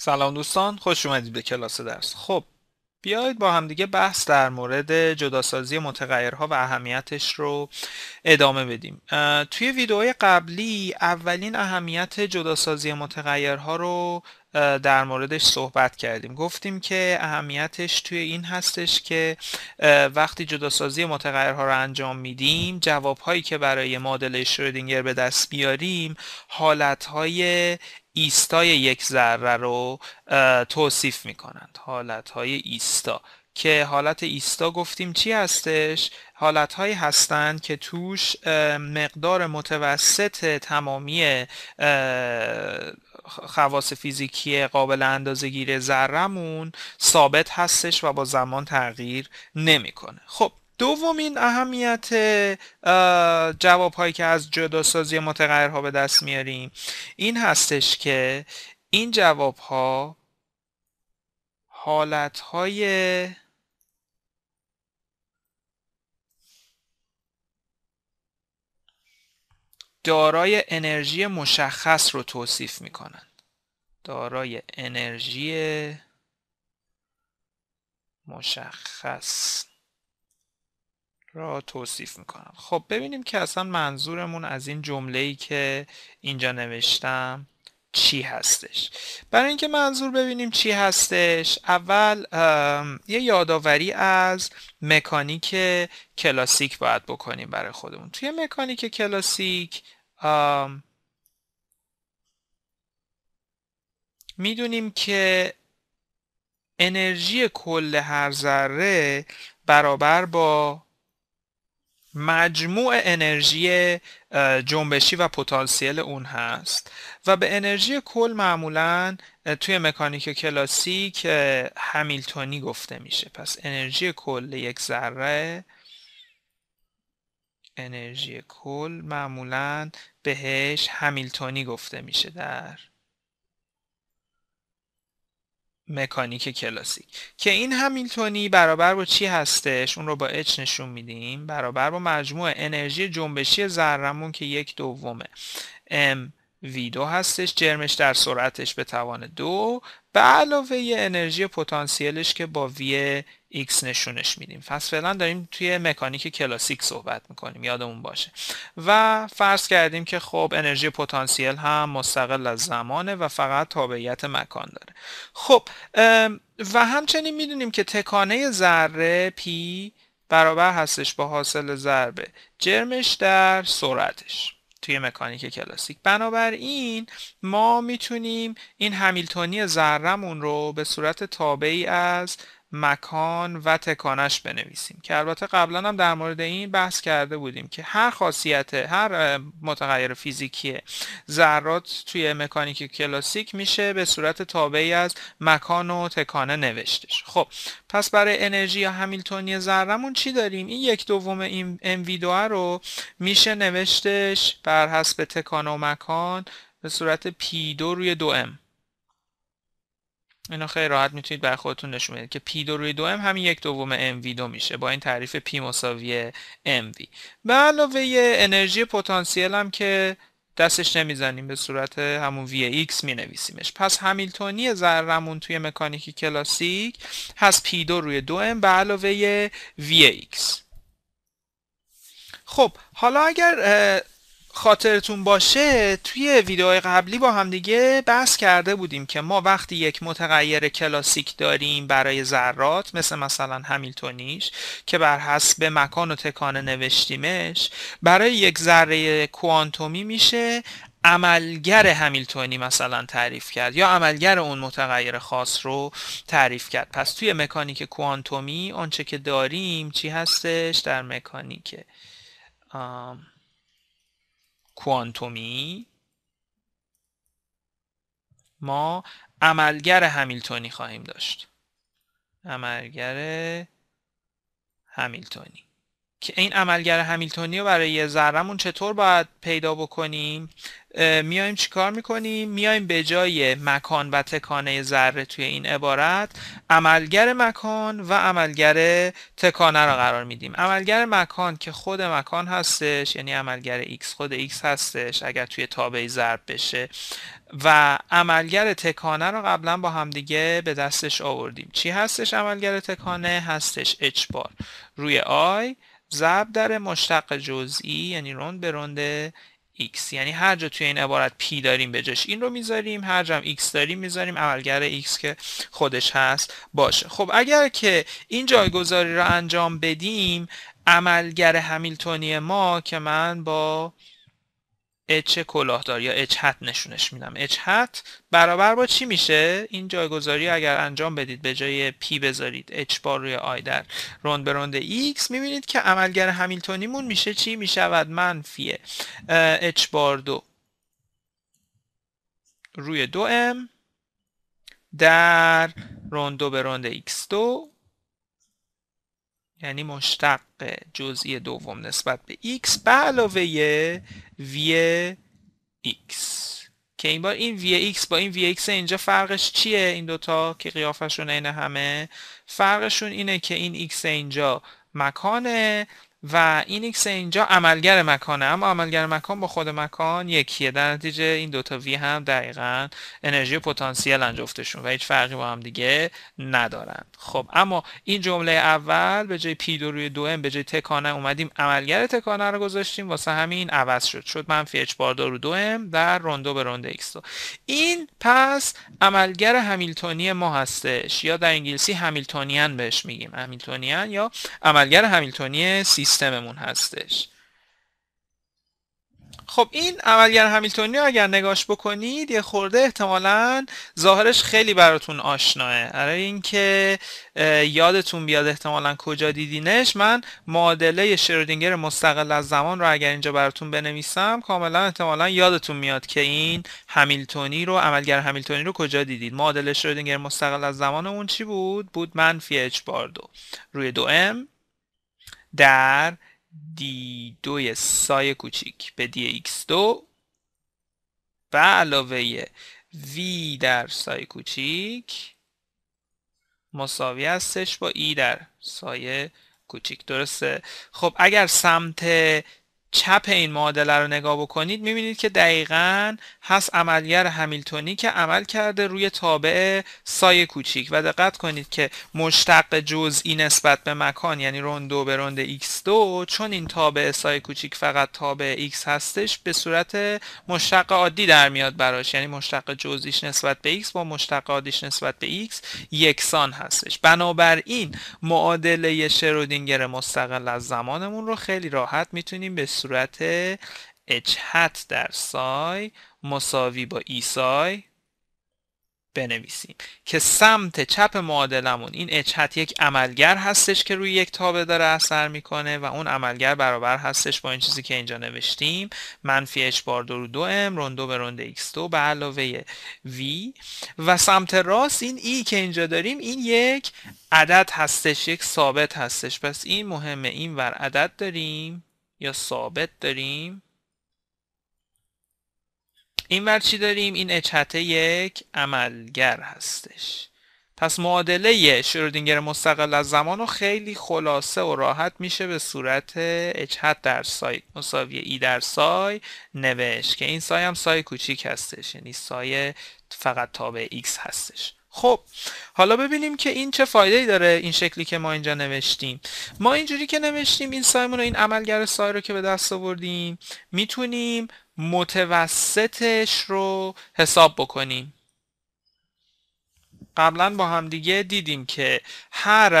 سلام دوستان خوش اومدید به کلاس درس خب بیایید با همدیگه بحث در مورد جداسازی متغیرها و اهمیتش رو ادامه بدیم توی ویدئوی قبلی اولین اهمیت جداسازی متغیرها رو در موردش صحبت کردیم گفتیم که اهمیتش توی این هستش که وقتی جداسازی متغیرها رو انجام میدیم جوابهایی که برای مدل شرودینگر به دست بیاریم حالتهای ایستای یک ذره رو توصیف میکنند حالت های ایستا که حالت ایستا گفتیم چی هستش حالت هایی هستند که توش مقدار متوسط تمامی خواص فیزیکی قابل اندازه گیر ذرمون ثابت هستش و با زمان تغییر نمیکنه خب دومین اهمیت جواب هایی که از جداسازی متغیرها به دست میاریم این هستش که این جواب ها حالت های دارای انرژی مشخص رو توصیف کنند دارای انرژی مشخص را توصیف میکنم خب ببینیم که اصلا منظورمون از این جمله ای که اینجا نوشتم چی هستش برای اینکه منظور ببینیم چی هستش اول یه یادآوری از مکانیک کلاسیک باید بکنیم برای خودمون توی مکانیک کلاسیک میدونیم که انرژی کل هر ذره برابر با مجموع انرژی جنبشی و پتانسیل اون هست و به انرژی کل معمولا توی مکانیک کلاسیک همیلتونی گفته میشه پس انرژی کل یک ذره انرژی کل معمولا بهش همیلتونی گفته میشه در مکانیک کلاسیک که این همیلتونی برابر با چی هستش اون رو با اچ نشون میدیم برابر با مجموع انرژی جنبشی ذرمون که یک دومه ام V هستش جرمش در سرعتش به توان دو به علاوه یه انرژی پتانسیلش که با وی X نشونش میدیم پس فعلا داریم توی مکانیک کلاسیک صحبت میکنیم یادمون باشه و فرض کردیم که خب انرژی پتانسیل هم مستقل از زمانه و فقط تابعیت مکان داره خب و همچنین میدونیم که تکانه ذره P برابر هستش با حاصل ضربه، جرمش در سرعتش توی مکانیک کلاسیک بنابراین ما میتونیم این همیلتونی زرمون رو به صورت تابعی از مکان و تکانش بنویسیم که البته قبلا هم در مورد این بحث کرده بودیم که هر خاصیت هر متغیر فیزیکی ذرات توی مکانیک کلاسیک میشه به صورت تابعی از مکان و تکانه نوشتش خب پس برای انرژی یا همیلتونی ذرمون چی داریم این یک دوم این ام رو میشه نوشتش بر حسب تکانه و مکان به صورت پی دو روی دو ام اینا خیلی راحت میتونید بر خودتون نشون بدید که پی دو روی دو ام همین یک دوم ام وی دو میشه با این تعریف پی مساوی ام وی به علاوه یه انرژی پتانسیل هم که دستش نمیزنیم به صورت همون وی ایکس می نویسیمش پس همیلتونی زرمون توی مکانیکی کلاسیک هست پی دو روی دو ام به علاوه وی ایکس خب حالا اگر خاطرتون باشه توی ویدیوهای قبلی با همدیگه بحث کرده بودیم که ما وقتی یک متغیر کلاسیک داریم برای ذرات مثل مثلا همیلتونیش که بر حسب مکان و تکانه نوشتیمش برای یک ذره کوانتومی میشه عملگر همیلتونی مثلا تعریف کرد یا عملگر اون متغیر خاص رو تعریف کرد پس توی مکانیک کوانتومی آنچه که داریم چی هستش در مکانیک کوانتومی ما عملگر همیلتونی خواهیم داشت عملگر همیلتونی که این عملگر همیلتونی رو برای یه ذرمون چطور باید پیدا بکنیم میایم چیکار میکنیم میایم به جای مکان و تکانه ذره توی این عبارت عملگر مکان و عملگر تکانه رو قرار میدیم عملگر مکان که خود مکان هستش یعنی عملگر x خود x هستش اگر توی تابع ضرب بشه و عملگر تکانه رو قبلا با همدیگه به دستش آوردیم چی هستش عملگر تکانه هستش h بار روی i ضرب در مشتق جزئی یعنی روند به روند x یعنی هر جا توی این عبارت p داریم به این رو میذاریم هر جا هم x داریم میذاریم عملگر x که خودش هست باشه خب اگر که این جایگذاری رو انجام بدیم عملگر همیلتونی ما که من با H کلاهدار یا H hat نشونش میدم H hat برابر با چی میشه این جایگذاری اگر انجام بدید به جای P بذارید H بار روی آی در روند به روند X میبینید که عملگر همیلتونیمون میشه چی میشود منفی H بار دو روی دو M در روند دو به روند X دو یعنی مشتق جزئی دوم نسبت به x به علاوه v x که این بار این v x با این v x اینجا فرقش چیه این دوتا که قیافشون عین همه فرقشون اینه که این x اینجا مکانه و این ایکس اینجا عملگر مکانه اما عملگر مکان با خود مکان یکیه در نتیجه این دوتا وی هم دقیقا انرژی پتانسیل انجفتشون و هیچ فرقی با هم دیگه ندارن خب اما این جمله اول به جای پی دو روی دو ام به جای تکانه اومدیم عملگر تکانه رو گذاشتیم واسه همین عوض شد شد منفی اچ بار دو دو ام در روندو به روند ایکس این پس عملگر همیلتونی ما هستش یا در انگلیسی همیلتونیان بهش میگیم همیلتونیان یا عملگر همیلتونی سی سیستممون هستش خب این عملگر همیلتونی اگر نگاش بکنید یه خورده احتمالا ظاهرش خیلی براتون آشناه برای اینکه یادتون بیاد احتمالا کجا دیدینش من معادله شرودینگر مستقل از زمان رو اگر اینجا براتون بنویسم کاملا احتمالا یادتون میاد که این همیلتونی رو عملگر همیلتونی رو کجا دیدید معادله شرودینگر مستقل از زمان اون چی بود بود منفی h بار دو روی دو m در دی دوی سای کوچیک به دی ایکس 2 و علاوه وی در سای کوچیک مساوی هستش با ای e در سایه کوچیک درسته خب اگر سمت چپ این معادله رو نگاه بکنید میبینید که دقیقا هست عملگر همیلتونی که عمل کرده روی تابع سایه کوچیک و دقت کنید که مشتق جزئی نسبت به مکان یعنی روندو دو به روند x2 چون این تابع سایه کوچیک فقط تابع x هستش به صورت مشتق عادی در میاد براش یعنی مشتق جزئیش نسبت به x با مشتق عادیش نسبت به x یکسان هستش بنابراین معادله شرودینگر مستقل از زمانمون رو خیلی راحت میتونیم به صورت اچ در سای مساوی با ای e سای بنویسیم که سمت چپ معادلمون این اچ یک عملگر هستش که روی یک تابه داره اثر میکنه و اون عملگر برابر هستش با این چیزی که اینجا نوشتیم منفی اچ بار دو رو دو m روندو به روند x2 به علاوه وی و سمت راست این ای e که اینجا داریم این یک عدد هستش یک ثابت هستش پس این مهمه این ور عدد داریم یا ثابت داریم این ور چی داریم؟ این اچهت یک عملگر هستش پس معادله شرودینگر مستقل از زمان رو خیلی خلاصه و راحت میشه به صورت اچهت در سای مساوی ای در سای نوشت که این سای هم سای کوچیک هستش یعنی سای فقط تابع ایکس هستش خب حالا ببینیم که این چه فایده ای داره این شکلی که ما اینجا نوشتیم ما اینجوری که نوشتیم این سایمون و این عملگر سای رو که به دست آوردیم میتونیم متوسطش رو حساب بکنیم قبلا با هم دیگه دیدیم که هر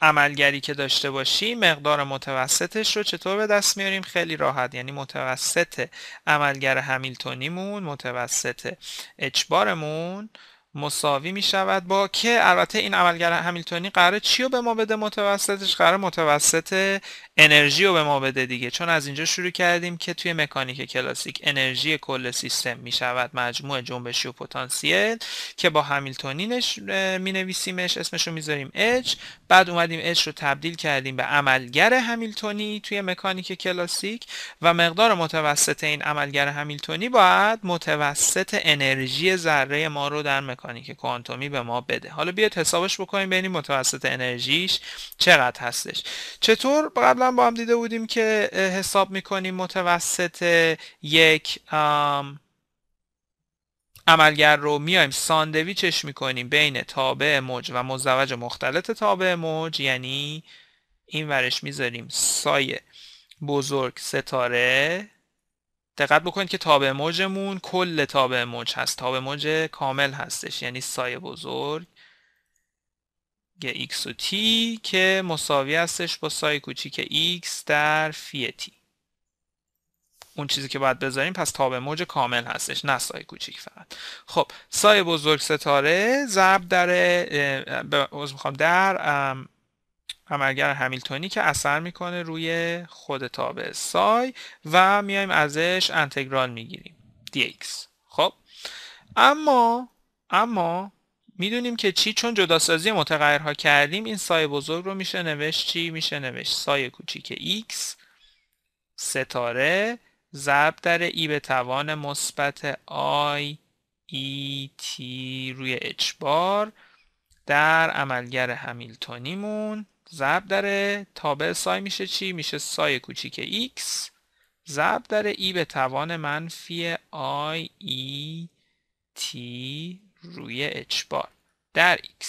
عملگری که داشته باشی مقدار متوسطش رو چطور به دست میاریم خیلی راحت یعنی متوسط عملگر همیلتونیمون متوسط اچبارمون مساوی می شود با که البته این عملگر همیلتونی قراره چی رو به ما بده متوسطش قراره متوسط انرژی رو به ما بده دیگه چون از اینجا شروع کردیم که توی مکانیک کلاسیک انرژی کل سیستم می شود مجموع جنبشی و پتانسیل که با همیلتونینش می نویسیمش اسمش رو میذاریم H بعد اومدیم H رو تبدیل کردیم به عملگر همیلتونی توی مکانیک کلاسیک و مقدار متوسط این عملگر همیلتونی باید متوسط انرژی ذره ما رو در مکانیک که کوانتومی به ما بده حالا بیاد حسابش بکنیم ببینیم متوسط انرژیش چقدر هستش چطور قبلا با هم دیده بودیم که حساب میکنیم متوسط یک عملگر رو میایم ساندویچش میکنیم بین تابع موج و مزوج مختلط تابع موج یعنی این ورش میذاریم سایه بزرگ ستاره دقت بکنید که تابع موجمون کل تابع موج هست تابع موج کامل هستش یعنی سایه بزرگ x و t که مساوی هستش با سای کوچیک x در فی t اون چیزی که باید بذاریم پس تابع موج کامل هستش نه سای کوچیک فقط خب سایه بزرگ ستاره ضرب در میخوام در عملگر همیلتونی که اثر میکنه روی خود تابع سای و میایم ازش انتگرال میگیریم dx خب اما اما میدونیم که چی چون جداسازی متغیرها کردیم این سای بزرگ رو میشه نوشت چی میشه نوشت سای کوچیک x ستاره ضرب در ای به توان مثبت i ای e، تی روی اچ بار در عملگر همیلتونیمون ضرب در تابع سای میشه چی؟ میشه سای کوچیک x ضرب در ای به توان منفی i ای t روی h بار در x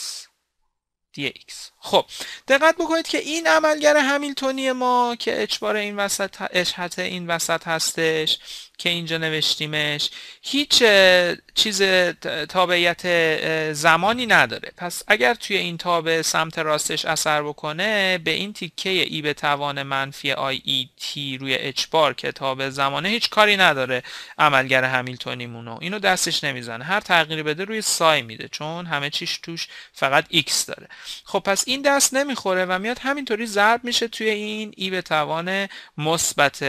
dx خب دقت بکنید که این عملگر همیلتونی ما که اچبار این وسط اشحت این وسط هستش که اینجا نوشتیمش هیچ چیز تابعیت زمانی نداره پس اگر توی این تابع سمت راستش اثر بکنه به این تیکه ای به توان منفی آی ای تی روی اچ بار که تابع زمانه هیچ کاری نداره عملگر همیلتونیمونو اینو دستش نمیزنه هر تغییری بده روی سای میده چون همه چیش توش فقط ایکس داره خب پس این دست نمیخوره و میاد همینطوری ضرب میشه توی این ای به توان مثبت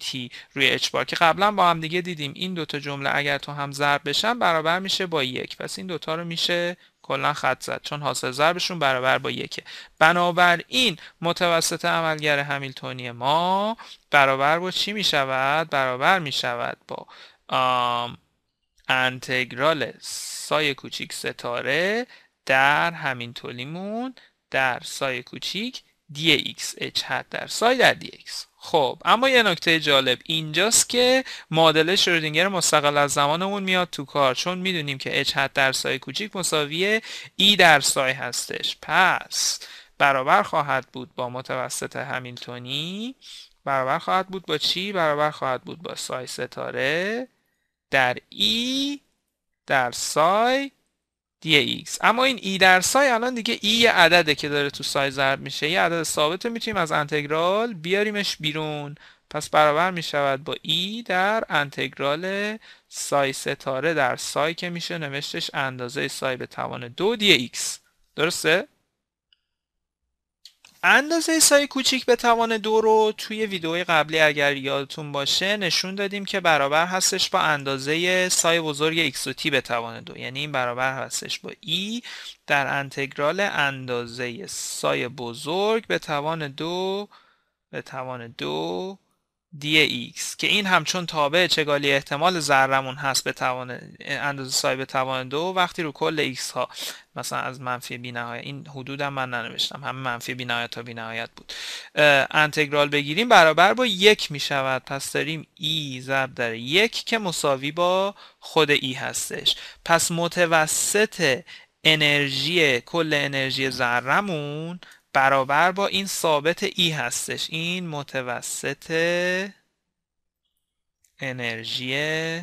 تی روی اچ بار که قبلا با هم دیگه دیدیم این دوتا جمله اگر تو هم ضرب بشن برابر میشه با یک پس این دوتا رو میشه کلا خط زد چون حاصل ضربشون برابر با یکه بنابراین متوسط عملگر همیلتونی ما برابر با چی میشود برابر میشود با انتگرال سای کوچیک ستاره در همین تولیمون در سای کوچیک dx h در سای در dx خب اما یه نکته جالب اینجاست که معادله شرودینگر مستقل از زمانمون میاد تو کار چون میدونیم که اچ در سای کوچیک مساوی ای e در سای هستش پس برابر خواهد بود با متوسط همیلتونی برابر خواهد بود با چی؟ برابر خواهد بود با سای ستاره در ای e در سای اما این ای در سای الان دیگه ای یه عدده که داره تو سای ضرب میشه یه عدد ثابت رو میتونیم از انتگرال بیاریمش بیرون پس برابر میشود با ای در انتگرال سای ستاره در سای که میشه نوشتش اندازه سای به توان دو دی ایکس درسته؟ اندازه سای کوچیک به توان دو رو توی ویدئوی قبلی اگر یادتون باشه نشون دادیم که برابر هستش با اندازه سای بزرگ x و t به توان دو یعنی این برابر هستش با e در انتگرال اندازه سای بزرگ به توان دو به توان دو دی x که این همچون تابع چگالی احتمال زرمون هست به توان اندازه سایب توان دو وقتی رو کل x ها مثلا از منفی بی نهایت این حدودم من ننوشتم همه منفی بی نهایت تا بی نهایت بود انتگرال بگیریم برابر با یک می شود پس داریم ای e ضرب در یک که مساوی با خود ای e هستش پس متوسط انرژی کل انرژی ذرمون برابر با این ثابت ای هستش این متوسط انرژی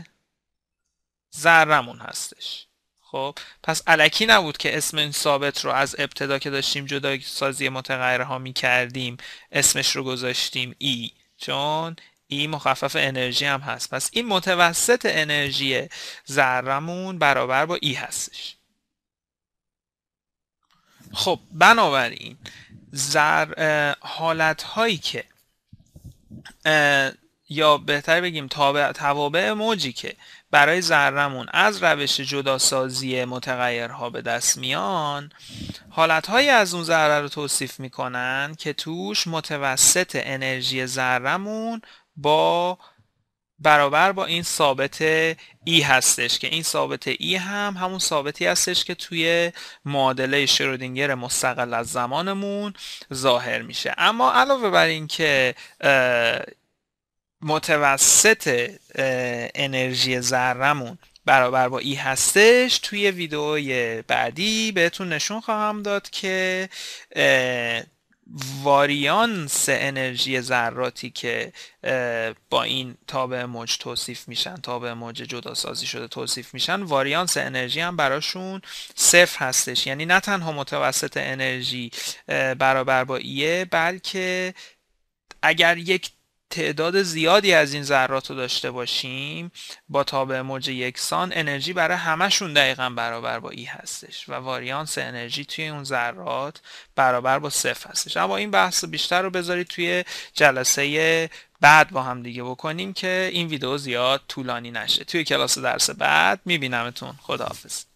ذرمون هستش خب پس علکی نبود که اسم این ثابت رو از ابتدا که داشتیم جدا سازی متغیرها ها می کردیم اسمش رو گذاشتیم ای چون ای مخفف انرژی هم هست پس این متوسط انرژی ذرمون برابر با ای هستش خب بنابراین زر حالت هایی که یا بهتر بگیم توابع موجی که برای ذرمون از روش جداسازی متغیرها به دست میان حالتهایی از اون ذره رو توصیف میکنن که توش متوسط انرژی ذرمون با برابر با این ثابت ای هستش که این ثابت ای هم همون ثابتی هستش که توی معادله شرودینگر مستقل از زمانمون ظاهر میشه اما علاوه بر اینکه متوسط انرژی ذرهمون برابر با ای هستش توی ویدئوی بعدی بهتون نشون خواهم داد که واریانس انرژی ذراتی که با این تابع موج توصیف میشن تابع موج جدا سازی شده توصیف میشن واریانس انرژی هم براشون صفر هستش یعنی نه تنها متوسط انرژی برابر با ایه بلکه اگر یک تعداد زیادی از این ذرات رو داشته باشیم با تابع موج یکسان انرژی برای همشون دقیقا برابر با ای هستش و واریانس انرژی توی اون ذرات برابر با صفر هستش اما این بحث بیشتر رو بذارید توی جلسه بعد با هم دیگه بکنیم که این ویدیو زیاد طولانی نشه توی کلاس درس بعد میبینمتون خداحافظ